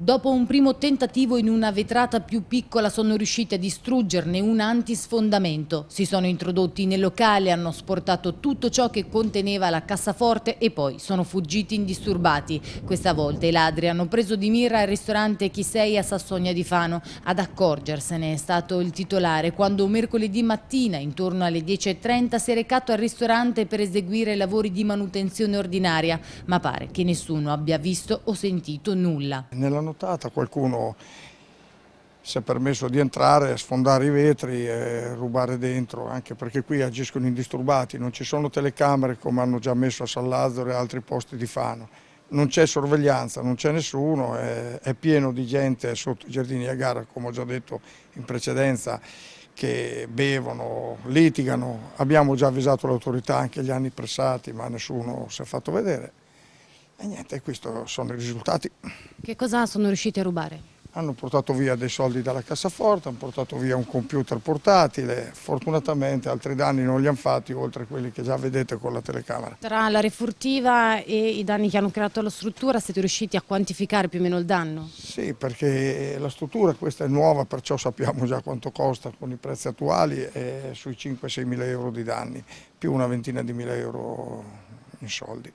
Dopo un primo tentativo in una vetrata più piccola sono riusciti a distruggerne un antisfondamento. Si sono introdotti nel locale, hanno sportato tutto ciò che conteneva la cassaforte e poi sono fuggiti indisturbati. Questa volta i ladri hanno preso di mira il ristorante Chisei a Sassonia di Fano. Ad accorgersene è stato il titolare quando mercoledì mattina intorno alle 10.30 si è recato al ristorante per eseguire lavori di manutenzione ordinaria, ma pare che nessuno abbia visto o sentito nulla. Nella nottata, qualcuno si è permesso di entrare, sfondare i vetri e rubare dentro, anche perché qui agiscono indisturbati, non ci sono telecamere come hanno già messo a San Lazzaro e altri posti di Fano, non c'è sorveglianza, non c'è nessuno, è, è pieno di gente sotto i giardini a gara, come ho già detto in precedenza, che bevono, litigano, abbiamo già avvisato l'autorità anche gli anni pressati, ma nessuno si è fatto vedere. E niente, questi sono i risultati. Che cosa sono riusciti a rubare? Hanno portato via dei soldi dalla cassaforte, hanno portato via un computer portatile, fortunatamente altri danni non li hanno fatti oltre a quelli che già vedete con la telecamera. Tra la refurtiva e i danni che hanno creato alla struttura siete riusciti a quantificare più o meno il danno? Sì, perché la struttura questa è nuova, perciò sappiamo già quanto costa con i prezzi attuali, è sui 5-6 mila euro di danni, più una ventina di mila euro in soldi.